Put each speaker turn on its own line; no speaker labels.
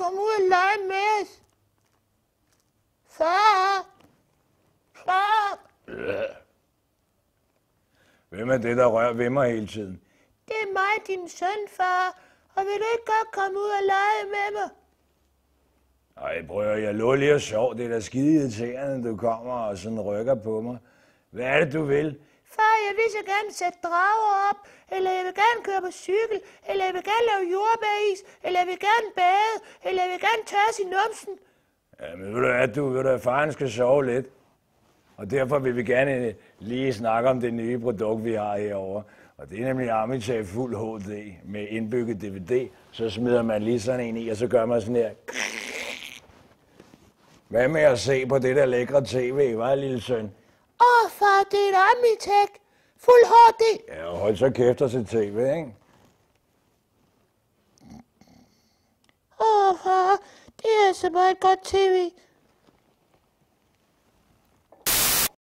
Kom ud og lege med os. Far! Far!
Hvem er det, der rører ved mig hele tiden?
Det er mig, din søn, far. Og vil du ikke godt komme ud og lege med mig?
Nej, bror, jeg lå lige og sov. Det er da skide irriterende, du kommer og sådan rykker på mig. Hvad er det, du vil?
jeg vil så gerne sætte drager op, eller jeg vil gerne køre på cykel, eller jeg vil gerne lave jordbæs, eller jeg vil gerne bade, eller jeg vil gerne tørre sin numsen.
Jamen ved du hvad, du, ved du hvad, faren skal sove lidt. Og derfor vil vi gerne lige snakke om det nye produkt, vi har herovre. Og det er nemlig Amitab Fuld HD med indbygget DVD. Så smider man lige sådan en i, og så gør man sådan her. Hvad med at se på det der lækre tv, var lille søn?
Åh, oh, far, det er en Fuld HD.
Ja, hold så kæft og se tv, ikke?
Åh, far,
det er så meget godt tv.